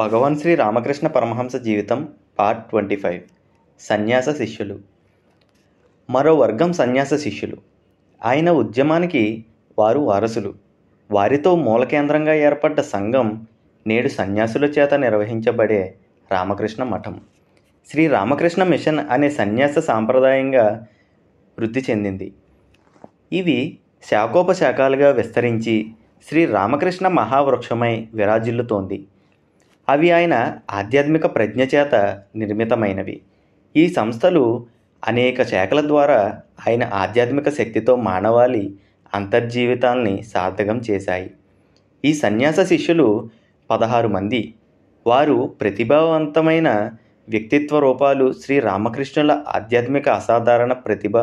భగవాన్ శ్రీ రామకృష్ణ పరమహంస జీవితం part twenty five సన్యాస శిష్యులు మరో వర్గం సన్యాస శిష్యులు ఆయన ఉద్యమానికి వారు వారసులు వారితో మూల కేంద్రంగా ఏర్పడ్డ సంఘం నేడు సన్యాసుల చేత నిర్వహించబడే రామకృష్ణ మఠం శ్రీ రామకృష్ణ మిషన్ అనే సన్యాస సాంప్రదాయంగా వృద్ధి చెందింది ఇవి శాఖోపశాఖలుగా విస్తరించి శ్రీ రామకృష్ణ మహావృక్షమై విరాజిల్లుతోంది అవి ఆయన ఆధ్యాత్మిక ప్రజ్ఞ చేత నిర్మితమైనవి ఈ సంస్థలు అనేక శాఖల ద్వారా ఆయన ఆధ్యాత్మిక శక్తితో మానవాళి అంతర్జీవితాల్ని సార్థకం చేశాయి ఈ సన్యాస శిష్యులు పదహారు మంది వారు ప్రతిభావంతమైన వ్యక్తిత్వ రూపాలు శ్రీ రామకృష్ణుల ఆధ్యాత్మిక అసాధారణ ప్రతిభ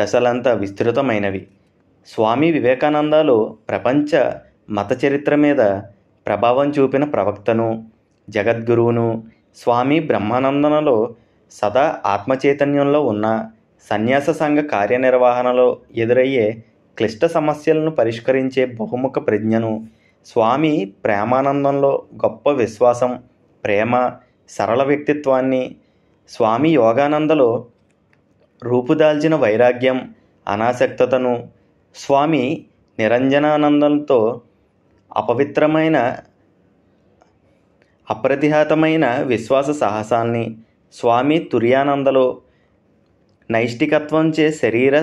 దశలంత విస్తృతమైనవి స్వామి వివేకానందలో ప్రపంచ మత చరిత్ర మీద ప్రభావం చూపిన ప్రవక్తను జగద్గురువును స్వామి బ్రహ్మానందనలో సదా ఆత్మచైతన్యంలో ఉన్న సన్యాస సంఘ కార్యనిర్వహణలో ఎదురయ్యే క్లిష్ట సమస్యలను పరిష్కరించే బహుముఖ ప్రజ్ఞను స్వామి ప్రేమానందంలో గొప్ప విశ్వాసం ప్రేమ సరళ వ్యక్తిత్వాన్ని స్వామి యోగానందలో రూపుదాల్చిన వైరాగ్యం అనాసక్తతను స్వామి నిరంజనానందంతో అపవిత్రమైన అప్రతిహతమైన విశ్వాస సాహసాల్ని స్వామి తుర్యానందలో నైష్టికత్వంచే శరీర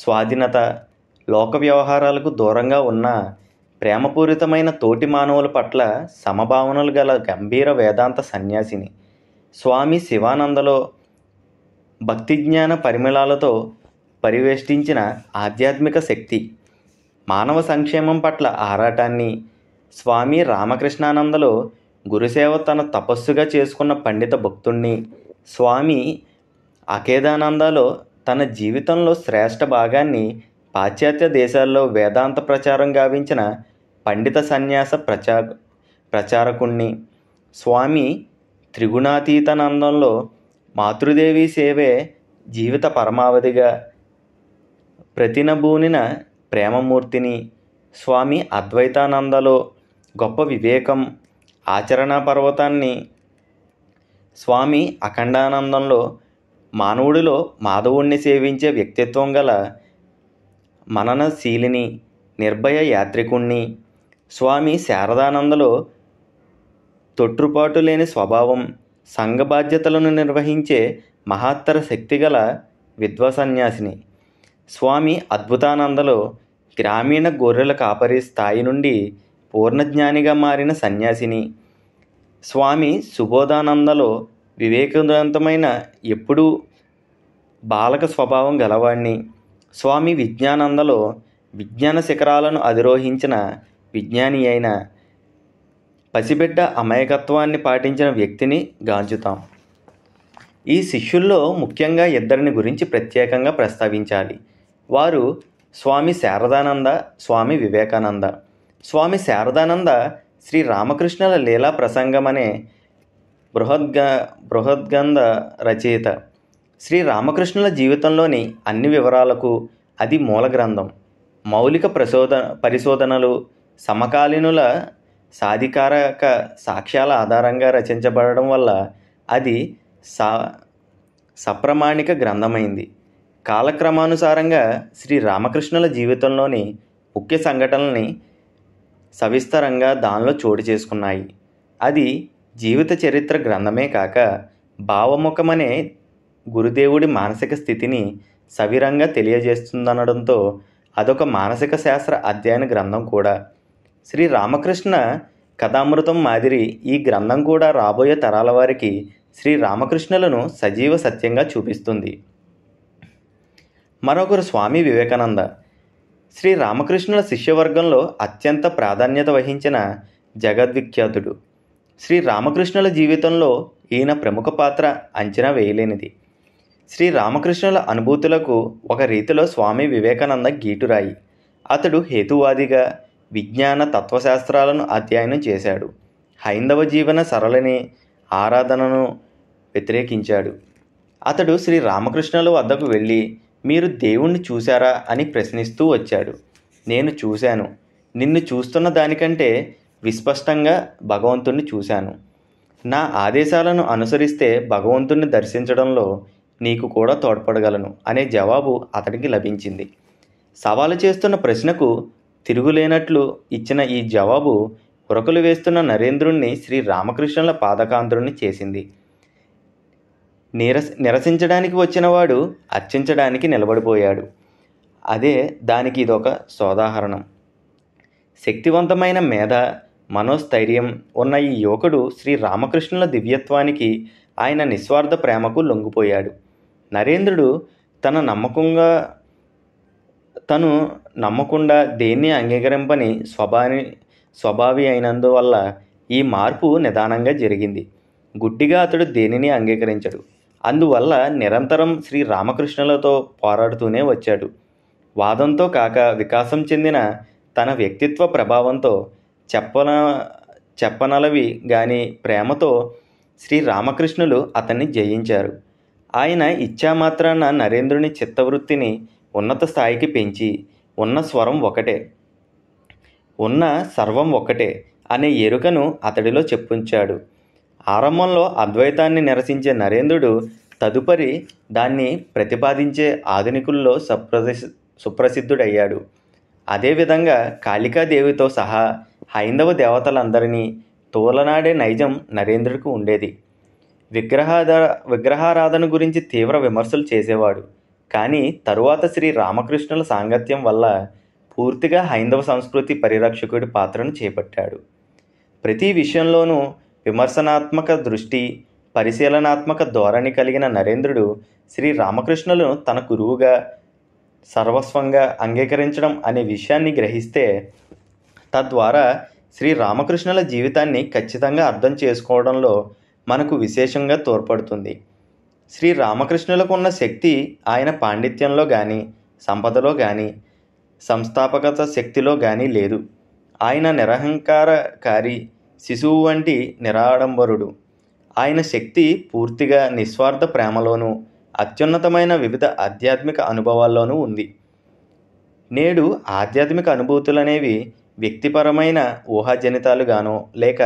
స్వాధీనత లోక వ్యవహారాలకు దూరంగా ఉన్న ప్రేమపూరితమైన తోటి మానవుల పట్ల సమభావనలు గల గంభీర వేదాంత సన్యాసిని స్వామి శివానందలో భక్తిజ్ఞాన పరిమళాలతో పరివేష్టించిన ఆధ్యాత్మిక శక్తి మానవ సంక్షేమం పట్ల ఆరాటాన్ని స్వామి రామకృష్ణానందలో గురుసేవ తన తపస్సుగా చేసుకున్న పండిత భక్తుణ్ణి స్వామి అఖేదానందలో తన జీవితంలో శ్రేష్ఠ భాగాన్ని పాశ్చాత్య దేశాల్లో వేదాంత ప్రచారం గావించిన పండిత సన్యాస ప్రచా ప్రచారకుణ్ణి స్వామి త్రిగుణాతీతనందంలో మాతృదేవి సేవే జీవిత పరమావధిగా ప్రతినబూనిన ప్రేమమూర్తిని స్వామి అద్వైతానందలో గొప్ప వివేకం ఆచరణ పర్వతాన్ని స్వామి అఖండానందంలో మానవుడిలో మాధవుణ్ణి సేవించే వ్యక్తిత్వం గల మననశీలిని నిర్భయ యాత్రికుణ్ణి స్వామి శారదానందలో తొట్టుపాటు లేని స్వభావం సంఘ బాధ్యతలను నిర్వహించే మహత్తర శక్తిగల విద్వసన్యాసిని స్వామి అద్భుతానందలో గ్రామీణ గొర్రెల కాపరి స్థాయి నుండి పూర్ణజ్ఞానిగా మారిన సన్యాసిని స్వామి సుబోధానందలో వివేకవంతమైన ఎప్పుడూ బాలక స్వభావం గలవాణ్ణి స్వామి విజ్ఞానందలో విజ్ఞాన శిఖరాలను అధిరోహించిన విజ్ఞాని అయిన పసిబిడ్డ అమాయకత్వాన్ని పాటించిన వ్యక్తిని గాంచుతాం ఈ శిష్యుల్లో ముఖ్యంగా ఇద్దరిని గురించి ప్రత్యేకంగా ప్రస్తావించాలి వారు స్వామి శారదానంద స్వామి వివేకానంద స్వామి శారదానంద శ్రీ రామకృష్ణుల లీలా ప్రసంగం అనే బృహద్గ బృహద్గంధ రచయిత శ్రీ రామకృష్ణుల జీవితంలోని అన్ని వివరాలకు అది మూల గ్రంథం మౌలిక ప్రశోధ పరిశోధనలు సమకాలీనుల సాధికారక సాక్ష్యాల ఆధారంగా రచించబడడం వల్ల అది సా సప్రమాణిక గ్రంథమైంది కాలక్రమానుసారంగా శ్రీ రామకృష్ణుల జీవితంలోని ముఖ్య సంఘటనల్ని సవిస్తరంగా దానిలో చోటు చేసుకున్నాయి అది జీవిత చరిత్ర గ్రంథమే కాక భావముఖమనే గురుదేవుడి మానసిక స్థితిని సవిరంగా తెలియజేస్తుందనడంతో అదొక మానసిక శాస్త్ర అధ్యయన గ్రంథం కూడా శ్రీ రామకృష్ణ కథామృతం మాదిరి ఈ గ్రంథం కూడా రాబోయే తరాల వారికి శ్రీ రామకృష్ణులను సజీవ సత్యంగా చూపిస్తుంది మరొకరు స్వామి వివేకానంద శ్రీ రామకృష్ణుల శిష్యవర్గంలో అత్యంత ప్రాధాన్యత వహించిన జగద్విఖ్యాతుడు శ్రీ రామకృష్ణుల జీవితంలో ఈయన ప్రముఖ పాత్ర అంచనా వేయలేనిది శ్రీ రామకృష్ణుల అనుభూతులకు ఒక రీతిలో స్వామి వివేకానంద గీటురాయి అతడు హేతువాదిగా విజ్ఞాన తత్వశాస్త్రాలను అధ్యయనం చేశాడు హైందవ జీవన సరళని ఆరాధనను వ్యతిరేకించాడు అతడు శ్రీ రామకృష్ణుల వద్దకు వెళ్ళి మీరు దేవుణ్ణి చూశారా అని ప్రశ్నిస్తూ వచ్చాడు నేను చూశాను నిన్ను చూస్తున్న దానికంటే విస్పష్టంగా భగవంతుణ్ణి చూశాను నా ఆదేశాలను అనుసరిస్తే భగవంతుణ్ణి దర్శించడంలో నీకు కూడా తోడ్పడగలను అనే జవాబు అతడికి లభించింది సవాలు చేస్తున్న ప్రశ్నకు తిరుగులేనట్లు ఇచ్చిన ఈ జవాబు ఉరకలు వేస్తున్న నరేంద్రుణ్ణి శ్రీ రామకృష్ణుల పాదకాంధ్రుణ్ణి చేసింది నిరస నిరసించడానికి వచ్చినవాడు అర్చించడానికి నిలబడిపోయాడు అదే దానికి ఇదొక సోదాహరణం శక్తివంతమైన మేధ మనోస్థైర్యం ఉన్న ఈ యువకుడు శ్రీ రామకృష్ణుల దివ్యత్వానికి ఆయన నిస్వార్థ ప్రేమకు లొంగిపోయాడు నరేంద్రుడు తన నమ్మకంగా తను నమ్మకుండా దేన్ని అంగీకరింపని స్వభావి స్వభావి అయినందువల్ల ఈ మార్పు నిదానంగా జరిగింది గుడ్డిగా అతడు దేనిని అంగీకరించడు అందువల్ల నిరంతరం శ్రీ రామకృష్ణులతో పోరాడుతూనే వచ్చాడు వాదంతో కాక వికాసం చెందిన తన వ్యక్తిత్వ ప్రభావంతో చెప్పన చెప్పనలవి గాని ప్రేమతో శ్రీ రామకృష్ణులు అతన్ని జయించారు ఆయన ఇచ్చామాత్రాన నరేంద్రుని చిత్తవృత్తిని ఉన్నత స్థాయికి పెంచి ఉన్న స్వరం ఒకటే ఉన్న సర్వం ఒకటే అనే ఎరుకను అతడిలో చెప్పుంచాడు ఆరంభంలో అద్వైతాన్ని నిరసించే నరేంద్రుడు తదుపరి దాన్ని ప్రతిపాదించే ఆధునికుల్లో సుప్రసి సుప్రసిద్ధుడయ్యాడు అదేవిధంగా కాళికాదేవితో సహా హైందవ దేవతలందరినీ తోలనాడే నైజం నరేంద్రుడికి ఉండేది విగ్రహాధ విగ్రహారాధన గురించి తీవ్ర విమర్శలు చేసేవాడు కానీ తరువాత శ్రీ రామకృష్ణుల సాంగత్యం వల్ల పూర్తిగా హైందవ సంస్కృతి పరిరక్షకుడి పాత్రను చేపట్టాడు ప్రతి విషయంలోనూ విమర్శనాత్మక దృష్టి పరిశీలనాత్మక ధోరణి కలిగిన నరేంద్రుడు శ్రీ రామకృష్ణులను తన గురువుగా సర్వస్వంగా అంగీకరించడం అనే విషయాన్ని గ్రహిస్తే తద్వారా శ్రీ రామకృష్ణుల జీవితాన్ని ఖచ్చితంగా అర్థం చేసుకోవడంలో మనకు విశేషంగా తోడ్పడుతుంది శ్రీ రామకృష్ణులకు ఉన్న శక్తి ఆయన పాండిత్యంలో కానీ సంపదలో కానీ సంస్థాపకత శక్తిలో కానీ లేదు ఆయన నిరహంకారకారి శిశువు వంటి నిరాడంబరుడు ఆయన శక్తి పూర్తిగా నిస్వార్థ ప్రేమలోనూ అత్యున్నతమైన వివిధ ఆధ్యాత్మిక అనుభవాల్లోనూ ఉంది నేడు ఆధ్యాత్మిక అనుభూతులనేవి వ్యక్తిపరమైన ఊహాజనితాలుగానో లేక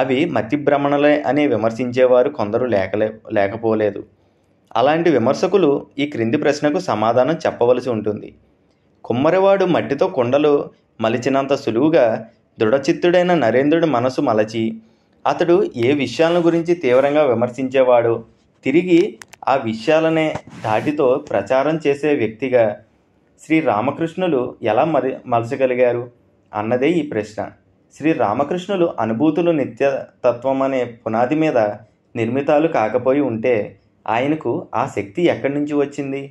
అవి మతిభ్రమణలే భ్రమణలే అని విమర్శించేవారు కొందరు లేకలే లేకపోలేదు అలాంటి విమర్శకులు ఈ క్రింది ప్రశ్నకు సమాధానం చెప్పవలసి ఉంటుంది కుమ్మరివాడు మట్టితో కుండలు మలిచినంత సులువుగా దృఢచిత్తుడైన నరేంద్రుడి మనసు మలచి అతడు ఏ విషయాలను గురించి తీవ్రంగా విమర్శించేవాడు తిరిగి ఆ విషయాలనే ధాటితో ప్రచారం చేసే వ్యక్తిగా శ్రీ రామకృష్ణులు ఎలా మరి మలచగలిగారు అన్నదే ఈ ప్రశ్న శ్రీ రామకృష్ణులు అనుభూతులు నిత్యతత్వం అనే పునాది మీద నిర్మితాలు కాకపోయి ఉంటే ఆయనకు ఆ శక్తి ఎక్కడి నుంచి వచ్చింది